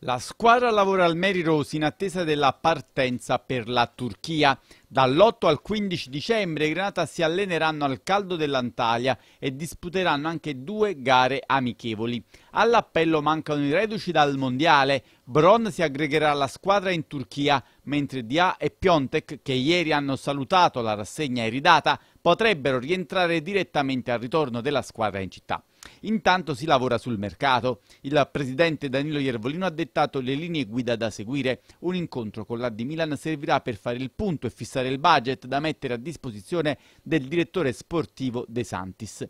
La squadra lavora al Mary Rose in attesa della partenza per la Turchia. Dall'8 al 15 dicembre i Granata si alleneranno al caldo dell'Antalya e disputeranno anche due gare amichevoli. All'appello mancano i reduci dal Mondiale. Bron si aggregherà alla squadra in Turchia, mentre Dia e Piontek, che ieri hanno salutato la rassegna iridata, potrebbero rientrare direttamente al ritorno della squadra in città. Intanto si lavora sul mercato. Il presidente Danilo Iervolino ha dettato le linee guida da seguire. Un incontro con la di Milan servirà per fare il punto e fissare il budget da mettere a disposizione del direttore sportivo De Santis.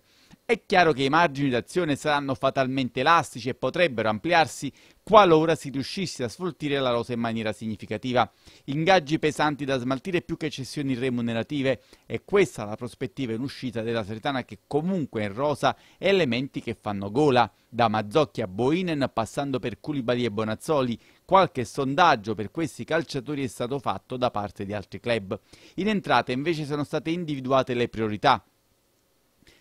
È chiaro che i margini d'azione saranno fatalmente elastici e potrebbero ampliarsi qualora si riuscisse a sfoltire la rosa in maniera significativa. Ingaggi pesanti da smaltire più che cessioni remunerative e questa la prospettiva in uscita della Seretana che comunque è in rosa elementi che fanno gola. Da Mazzocchi a Boinen passando per Culibali e Bonazzoli, qualche sondaggio per questi calciatori è stato fatto da parte di altri club. In entrata invece sono state individuate le priorità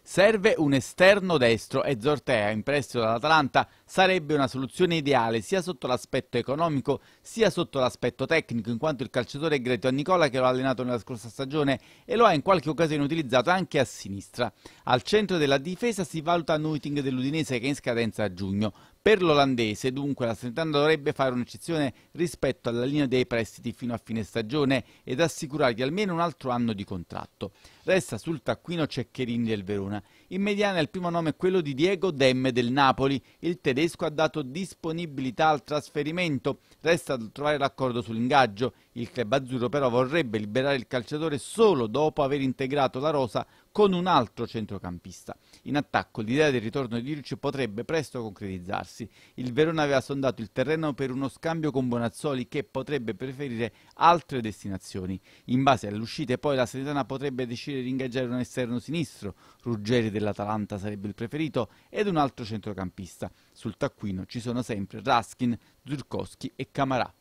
Serve un esterno destro e Zortea, in prestito dall'Atalanta, sarebbe una soluzione ideale sia sotto l'aspetto economico sia sotto l'aspetto tecnico, in quanto il calciatore greco a Nicola, che lo ha allenato nella scorsa stagione e lo ha in qualche occasione utilizzato anche a sinistra. Al centro della difesa si valuta Nuiting dell'Udinese che è in scadenza a giugno, per l'olandese, dunque, la Sanitana dovrebbe fare un'eccezione rispetto alla linea dei prestiti fino a fine stagione ed assicurargli almeno un altro anno di contratto. Resta sul taccuino Ceccherini del Verona. In mediana il primo nome è quello di Diego Demme del Napoli. Il tedesco ha dato disponibilità al trasferimento. Resta da trovare l'accordo sull'ingaggio. Il club azzurro però vorrebbe liberare il calciatore solo dopo aver integrato la rosa con un altro centrocampista. In attacco l'idea del ritorno di Ricci potrebbe presto concretizzarsi. Il Verona aveva sondato il terreno per uno scambio con Bonazzoli che potrebbe preferire altre destinazioni. In base alle uscite poi la Serenitana potrebbe decidere di ingaggiare un esterno sinistro, Ruggeri dell'Atalanta sarebbe il preferito, ed un altro centrocampista. Sul taccuino ci sono sempre Raskin, Zurkowski e Camarà.